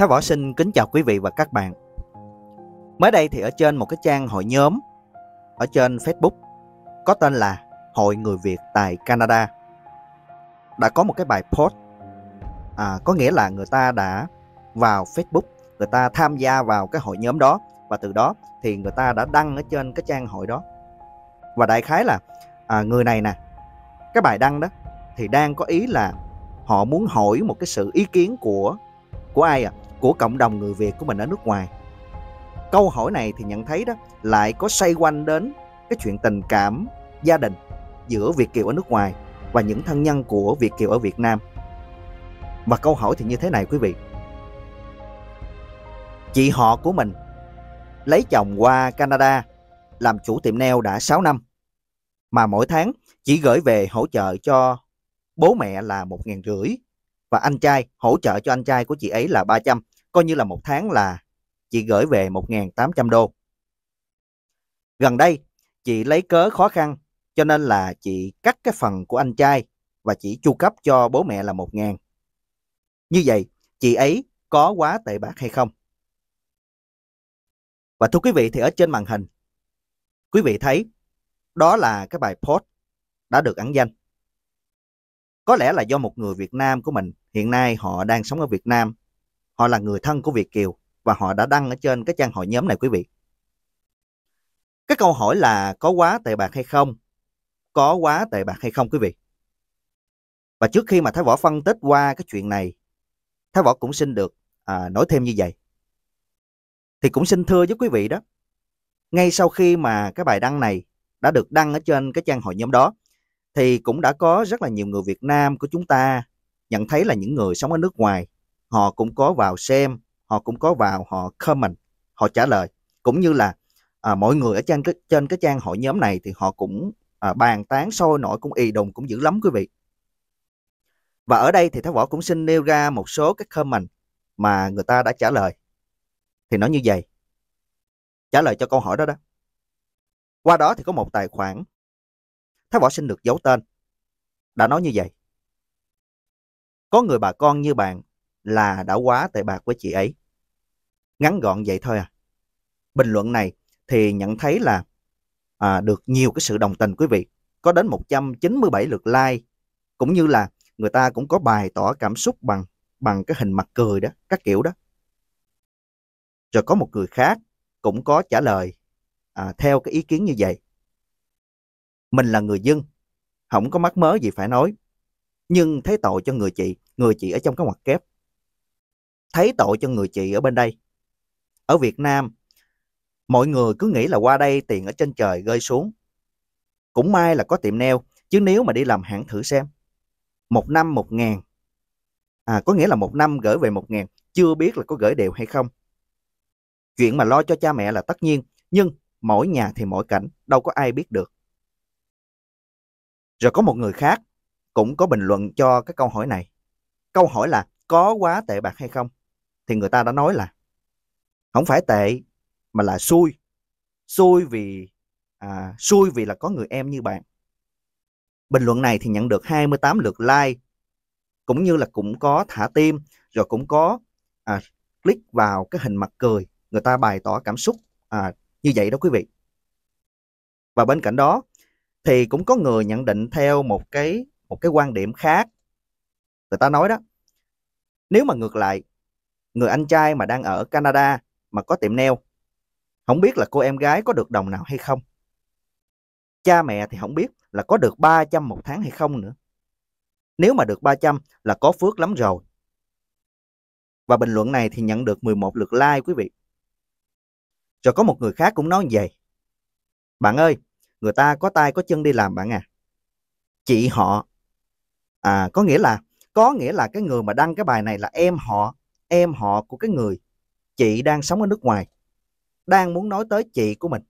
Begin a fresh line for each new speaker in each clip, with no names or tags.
Thái Võ xin kính chào quý vị và các bạn. Mới đây thì ở trên một cái trang hội nhóm ở trên Facebook có tên là Hội Người Việt tại Canada đã có một cái bài post à, có nghĩa là người ta đã vào Facebook người ta tham gia vào cái hội nhóm đó và từ đó thì người ta đã đăng ở trên cái trang hội đó và đại khái là à, người này nè cái bài đăng đó thì đang có ý là họ muốn hỏi một cái sự ý kiến của của ai à của cộng đồng người Việt của mình ở nước ngoài. Câu hỏi này thì nhận thấy đó lại có xoay quanh đến cái chuyện tình cảm gia đình giữa Việt kiều ở nước ngoài và những thân nhân của Việt kiều ở Việt Nam. Và câu hỏi thì như thế này quý vị. Chị họ của mình lấy chồng qua Canada làm chủ tiệm neo đã 6 năm mà mỗi tháng chỉ gửi về hỗ trợ cho bố mẹ là một ngàn rưỡi và anh trai hỗ trợ cho anh trai của chị ấy là 300, coi như là một tháng là chị gửi về 1.800 đô. Gần đây, chị lấy cớ khó khăn, cho nên là chị cắt cái phần của anh trai và chỉ chu cấp cho bố mẹ là 1.000. Như vậy, chị ấy có quá tệ bạc hay không? Và thưa quý vị thì ở trên màn hình, quý vị thấy đó là cái bài post đã được ẩn danh. Có lẽ là do một người Việt Nam của mình Hiện nay họ đang sống ở Việt Nam. Họ là người thân của Việt Kiều và họ đã đăng ở trên cái trang hội nhóm này quý vị. Cái câu hỏi là có quá tệ bạc hay không? Có quá tệ bạc hay không quý vị? Và trước khi mà Thái Võ phân tích qua cái chuyện này, Thái Võ cũng xin được à, nói thêm như vậy. Thì cũng xin thưa với quý vị đó, ngay sau khi mà cái bài đăng này đã được đăng ở trên cái trang hội nhóm đó, thì cũng đã có rất là nhiều người Việt Nam của chúng ta nhận thấy là những người sống ở nước ngoài họ cũng có vào xem họ cũng có vào họ comment họ trả lời cũng như là à, mọi người ở trên cái trên cái trang hội nhóm này thì họ cũng à, bàn tán sôi nổi cũng y đùng cũng dữ lắm quý vị và ở đây thì Thái Võ cũng xin nêu ra một số các comment mà người ta đã trả lời. Thì nó như vậy. Trả lời cho câu hỏi đó đó. Qua đó thì có một tài khoản. Thái Võ xin được giấu tên. Đã nói như vậy. Có người bà con như bạn là đã quá tệ bạc với chị ấy. Ngắn gọn vậy thôi à. Bình luận này thì nhận thấy là à, được nhiều cái sự đồng tình quý vị. Có đến 197 lượt like cũng như là người ta cũng có bài tỏ cảm xúc bằng bằng cái hình mặt cười đó, các kiểu đó. Rồi có một người khác cũng có trả lời à, theo cái ý kiến như vậy. Mình là người dân, không có mắc mớ gì phải nói, nhưng thấy tội cho người chị, người chị ở trong cái ngoặc kép. Thấy tội cho người chị ở bên đây. Ở Việt Nam, mọi người cứ nghĩ là qua đây tiền ở trên trời rơi xuống. Cũng may là có tiệm neo, chứ nếu mà đi làm hẳn thử xem. Một năm một ngàn. À, có nghĩa là một năm gửi về một ngàn, chưa biết là có gửi đều hay không. Chuyện mà lo cho cha mẹ là tất nhiên, nhưng mỗi nhà thì mỗi cảnh, đâu có ai biết được. Rồi có một người khác, cũng có bình luận cho cái câu hỏi này. Câu hỏi là có quá tệ bạc hay không? Thì người ta đã nói là không phải tệ mà là xui. Xui vì à, xui vì là có người em như bạn. Bình luận này thì nhận được 28 lượt like cũng như là cũng có thả tim rồi cũng có à, click vào cái hình mặt cười người ta bày tỏ cảm xúc à, như vậy đó quý vị. Và bên cạnh đó thì cũng có người nhận định theo một cái một cái quan điểm khác người ta nói đó nếu mà ngược lại người anh trai mà đang ở Canada mà có tiệm nail không biết là cô em gái có được đồng nào hay không cha mẹ thì không biết là có được 300 một tháng hay không nữa nếu mà được 300 là có phước lắm rồi và bình luận này thì nhận được 11 lượt like quý vị rồi có một người khác cũng nói vậy bạn ơi người ta có tay có chân đi làm bạn à chị họ à, có nghĩa là có nghĩa là cái người mà đăng cái bài này là em họ em họ của cái người chị đang sống ở nước ngoài đang muốn nói tới chị của mình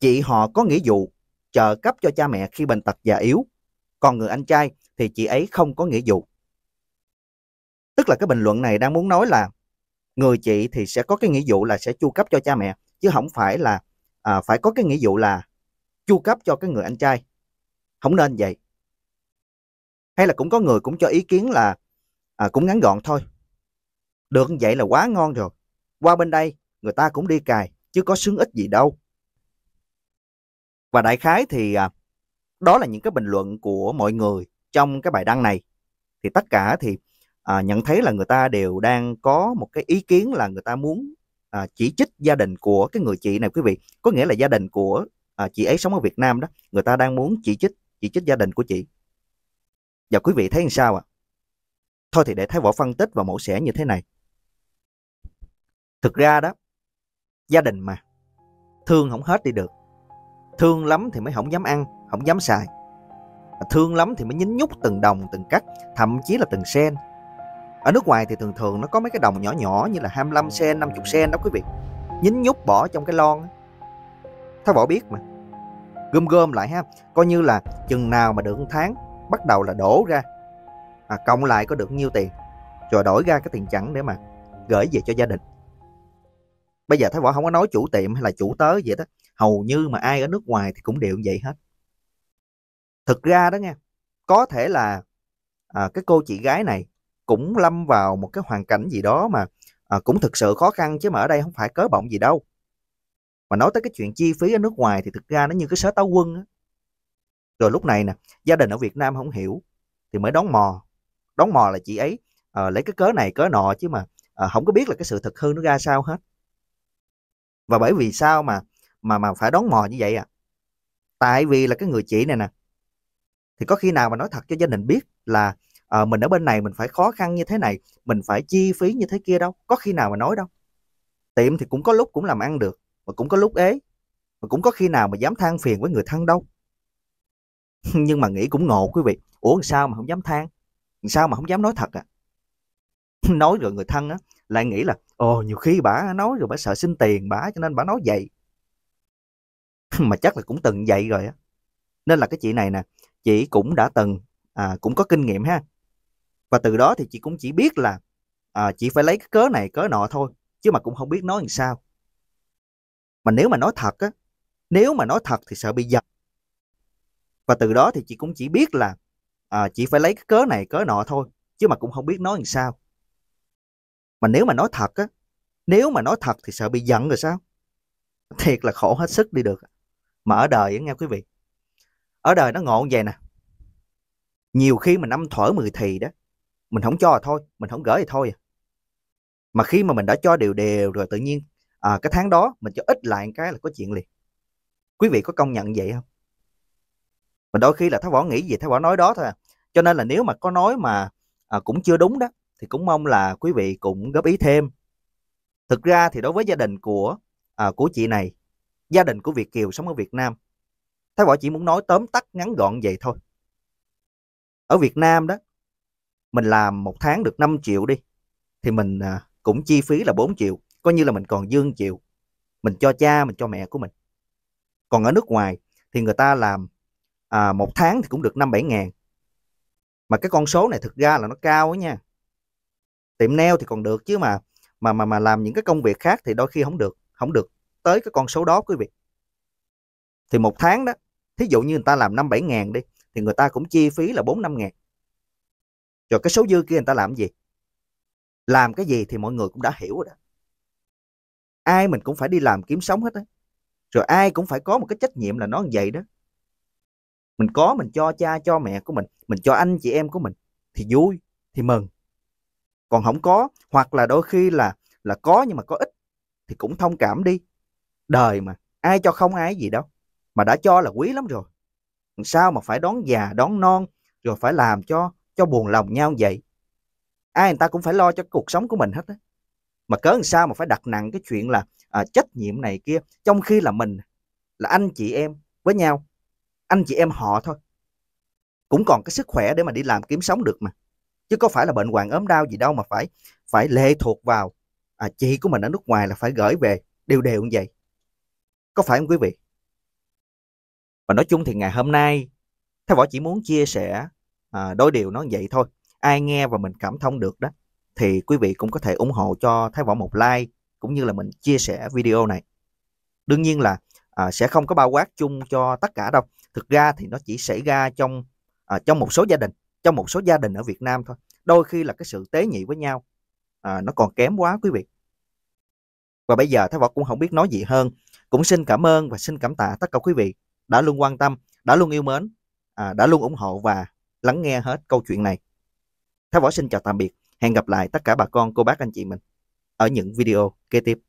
chị họ có nghĩa vụ trợ cấp cho cha mẹ khi bệnh tật già yếu còn người anh trai thì chị ấy không có nghĩa vụ tức là cái bình luận này đang muốn nói là người chị thì sẽ có cái nghĩa vụ là sẽ chu cấp cho cha mẹ chứ không phải là à, phải có cái nghĩa vụ là chu cấp cho cái người anh trai không nên vậy hay là cũng có người cũng cho ý kiến là à, cũng ngắn gọn thôi được vậy là quá ngon rồi qua bên đây người ta cũng đi cài chứ có sướng ích gì đâu và đại khái thì à, đó là những cái bình luận của mọi người trong cái bài đăng này thì tất cả thì à, nhận thấy là người ta đều đang có một cái ý kiến là người ta muốn à, chỉ trích gia đình của cái người chị này quý vị có nghĩa là gia đình của à, chị ấy sống ở Việt Nam đó người ta đang muốn chỉ trích chỉ trích gia đình của chị và quý vị thấy làm sao ạ? À? Thôi thì để Thái Võ phân tích và mổ xẻ như thế này. Thực ra đó, gia đình mà, thương không hết đi được. Thương lắm thì mới không dám ăn, không dám xài. Thương lắm thì mới nhín nhút từng đồng, từng cắt, thậm chí là từng sen. Ở nước ngoài thì thường thường nó có mấy cái đồng nhỏ nhỏ như là 25 sen, 50 sen đó quý vị. Nhín nhút bỏ trong cái lon. Thái Võ biết mà. Gom gom lại ha, coi như là chừng nào mà được một tháng bắt đầu là đổ ra à, cộng lại có được nhiêu tiền rồi đổi ra cái tiền chẵn để mà gửi về cho gia đình bây giờ thấy võ không có nói chủ tiệm hay là chủ tớ vậy đó hầu như mà ai ở nước ngoài thì cũng đều vậy hết thực ra đó nghe có thể là à, cái cô chị gái này cũng lâm vào một cái hoàn cảnh gì đó mà à, cũng thực sự khó khăn chứ mà ở đây không phải cớ bọng gì đâu mà nói tới cái chuyện chi phí ở nước ngoài thì thực ra nó như cái sớ táo quân á rồi lúc này nè gia đình ở việt nam không hiểu thì mới đón mò đón mò là chị ấy à, lấy cái cớ này cớ nọ chứ mà à, không có biết là cái sự thật hư nó ra sao hết và bởi vì sao mà mà mà phải đón mò như vậy à tại vì là cái người chị này nè thì có khi nào mà nói thật cho gia đình biết là à, mình ở bên này mình phải khó khăn như thế này mình phải chi phí như thế kia đâu có khi nào mà nói đâu tiệm thì cũng có lúc cũng làm ăn được mà cũng có lúc ế mà cũng có khi nào mà dám than phiền với người thân đâu nhưng mà nghĩ cũng ngộ quý vị ủa sao mà không dám than sao mà không dám nói thật à nói rồi người thân á lại nghĩ là ồ nhiều khi bà nói rồi bà sợ xin tiền bà cho nên bà nói vậy mà chắc là cũng từng vậy rồi á nên là cái chị này nè chị cũng đã từng à, cũng có kinh nghiệm ha và từ đó thì chị cũng chỉ biết là à, chị phải lấy cái cớ này cớ nọ thôi chứ mà cũng không biết nói làm sao mà nếu mà nói thật á nếu mà nói thật thì sợ bị giật và từ đó thì chị cũng chỉ biết là à, chị phải lấy cái cớ này cớ nọ thôi chứ mà cũng không biết nói làm sao mà nếu mà nói thật á nếu mà nói thật thì sợ bị giận rồi sao thiệt là khổ hết sức đi được mà ở đời nghe quý vị ở đời nó ngộ như vậy nè nhiều khi mình năm thổi mười thì đó mình không cho thì thôi mình không gửi thì thôi à. mà khi mà mình đã cho đều đều rồi tự nhiên à, cái tháng đó mình cho ít lại cái là có chuyện liền quý vị có công nhận vậy không mà đôi khi là thái võ nghĩ gì thái võ nói đó thôi à. cho nên là nếu mà có nói mà à, cũng chưa đúng đó thì cũng mong là quý vị cũng góp ý thêm thực ra thì đối với gia đình của à, của chị này gia đình của việt kiều sống ở việt nam thái võ chỉ muốn nói tóm tắt ngắn gọn vậy thôi ở việt nam đó mình làm một tháng được 5 triệu đi thì mình à, cũng chi phí là 4 triệu coi như là mình còn dương triệu mình cho cha mình cho mẹ của mình còn ở nước ngoài thì người ta làm à, một tháng thì cũng được 5-7 ngàn mà cái con số này thực ra là nó cao ấy nha tiệm nail thì còn được chứ mà mà mà mà làm những cái công việc khác thì đôi khi không được không được tới cái con số đó quý vị thì một tháng đó thí dụ như người ta làm năm bảy ngàn đi thì người ta cũng chi phí là bốn năm ngàn rồi cái số dư kia người ta làm gì làm cái gì thì mọi người cũng đã hiểu rồi đó ai mình cũng phải đi làm kiếm sống hết á rồi ai cũng phải có một cái trách nhiệm là nó như vậy đó mình có mình cho cha cho mẹ của mình mình cho anh chị em của mình thì vui thì mừng còn không có hoặc là đôi khi là là có nhưng mà có ít thì cũng thông cảm đi đời mà ai cho không ai gì đâu mà đã cho là quý lắm rồi sao mà phải đón già đón non rồi phải làm cho cho buồn lòng nhau vậy ai người ta cũng phải lo cho cuộc sống của mình hết á mà cớ làm sao mà phải đặt nặng cái chuyện là à, trách nhiệm này kia trong khi là mình là anh chị em với nhau anh chị em họ thôi cũng còn cái sức khỏe để mà đi làm kiếm sống được mà chứ có phải là bệnh hoạn ốm đau gì đâu mà phải phải lệ thuộc vào à, chị của mình ở nước ngoài là phải gửi về đều đều như vậy có phải không quý vị và nói chung thì ngày hôm nay Thái Võ chỉ muốn chia sẻ à, đôi điều nó vậy thôi ai nghe và mình cảm thông được đó thì quý vị cũng có thể ủng hộ cho Thái Võ một like cũng như là mình chia sẻ video này đương nhiên là à, sẽ không có bao quát chung cho tất cả đâu thực ra thì nó chỉ xảy ra trong à, trong một số gia đình trong một số gia đình ở Việt Nam thôi đôi khi là cái sự tế nhị với nhau à, nó còn kém quá quý vị và bây giờ Thái Võ cũng không biết nói gì hơn cũng xin cảm ơn và xin cảm tạ tất cả quý vị đã luôn quan tâm đã luôn yêu mến à, đã luôn ủng hộ và lắng nghe hết câu chuyện này Thái Võ xin chào tạm biệt hẹn gặp lại tất cả bà con cô bác anh chị mình ở những video kế tiếp